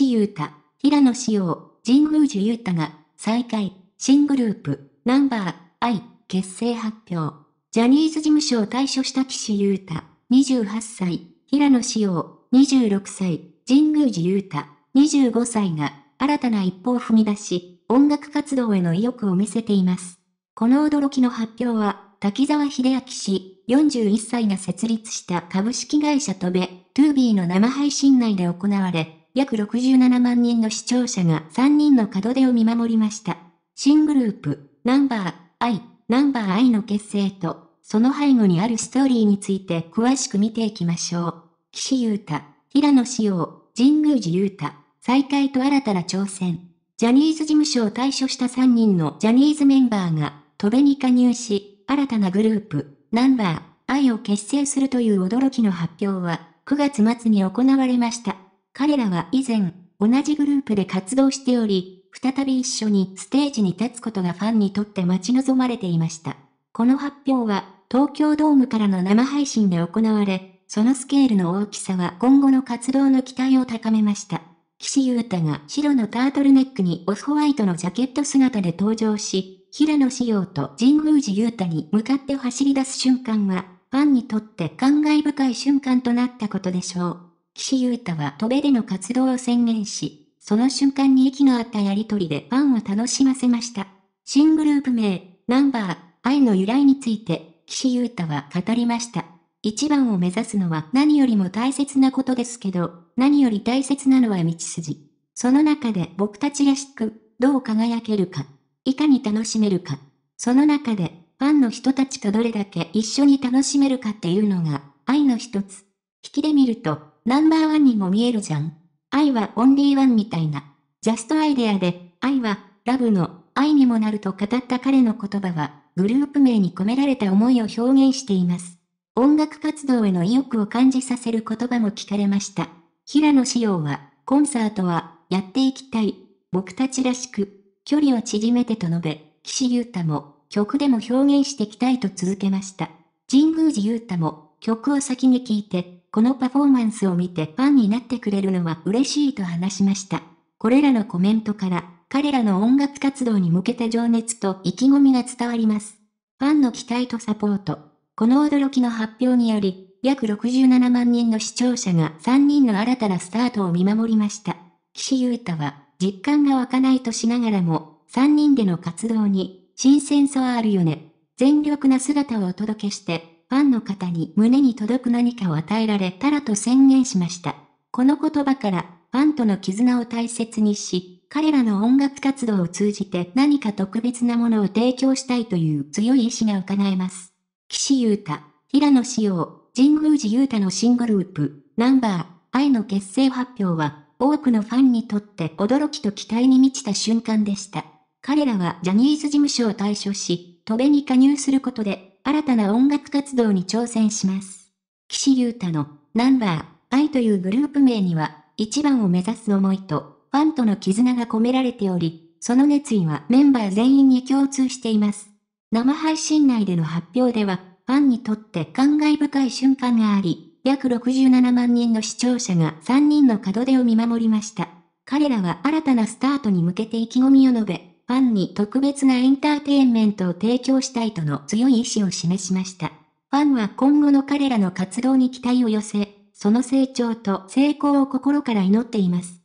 岸優太、平野紫耀、神宮寺優太が、再開、新グループ、ナンバー、I、結成発表。ジャニーズ事務所を退所した岸優太、28歳、平野紫耀、26歳、神宮寺優太、25歳が、新たな一歩を踏み出し、音楽活動への意欲を見せています。この驚きの発表は、滝沢秀明氏、41歳が設立した株式会社トベ、トゥービーの生配信内で行われ、約67万人の視聴者が3人の門出を見守りました。新グループ、ナンバー、I、ナンバー I の結成と、その背後にあるストーリーについて詳しく見ていきましょう。岸優太、平野志陽、神宮寺優太、再会と新たな挑戦。ジャニーズ事務所を退所した3人のジャニーズメンバーが、戸辺に加入し、新たなグループ、ナンバー、愛を結成するという驚きの発表は、9月末に行われました。彼らは以前、同じグループで活動しており、再び一緒にステージに立つことがファンにとって待ち望まれていました。この発表は、東京ドームからの生配信で行われ、そのスケールの大きさは今後の活動の期待を高めました。岸優太が白のタートルネックにオフホワイトのジャケット姿で登場し、平野紫耀と神宮寺優太に向かって走り出す瞬間は、ファンにとって感慨深い瞬間となったことでしょう。岸優太は渡米での活動を宣言し、その瞬間に息の合ったやりとりでファンを楽しませました。新グループ名、ナンバー、愛の由来について、岸優太は語りました。一番を目指すのは何よりも大切なことですけど、何より大切なのは道筋。その中で僕たちらしく、どう輝けるか、いかに楽しめるか、その中で、ファンの人たちとどれだけ一緒に楽しめるかっていうのが、愛の一つ。引きで見ると、ナンバーワンにも見えるじゃん。愛はオンリーワンみたいな。ジャストアイデアで、愛は、ラブの、愛にもなると語った彼の言葉は、グループ名に込められた思いを表現しています。音楽活動への意欲を感じさせる言葉も聞かれました。平野紫耀は、コンサートは、やっていきたい。僕たちらしく、距離を縮めてと述べ、岸優太も、曲でも表現していきたいと続けました。神宮寺優太も、曲を先に聴いて、このパフォーマンスを見てファンになってくれるのは嬉しいと話しました。これらのコメントから、彼らの音楽活動に向けた情熱と意気込みが伝わります。ファンの期待とサポート。この驚きの発表により、約67万人の視聴者が3人の新たなスタートを見守りました。岸優太は、実感が湧かないとしながらも、3人での活動に、新鮮さはあるよね。全力な姿をお届けして、ファンの方に胸に届く何かを与えられたらと宣言しました。この言葉から、ファンとの絆を大切にし、彼らの音楽活動を通じて何か特別なものを提供したいという強い意志が伺えます。岸優太、平野志陽、神宮寺優太の新グループ、ナンバー、愛の結成発表は、多くのファンにとって驚きと期待に満ちた瞬間でした。彼らはジャニーズ事務所を退所し、戸べに加入することで新たな音楽活動に挑戦します。岸優太のナンバー、愛というグループ名には、一番を目指す思いと、ファンとの絆が込められており、その熱意はメンバー全員に共通しています。生配信内での発表では、ファンにとって感慨深い瞬間があり、約67万人の視聴者が3人の門出を見守りました。彼らは新たなスタートに向けて意気込みを述べ、ファンに特別なエンターテインメントを提供したいとの強い意志を示しました。ファンは今後の彼らの活動に期待を寄せ、その成長と成功を心から祈っています。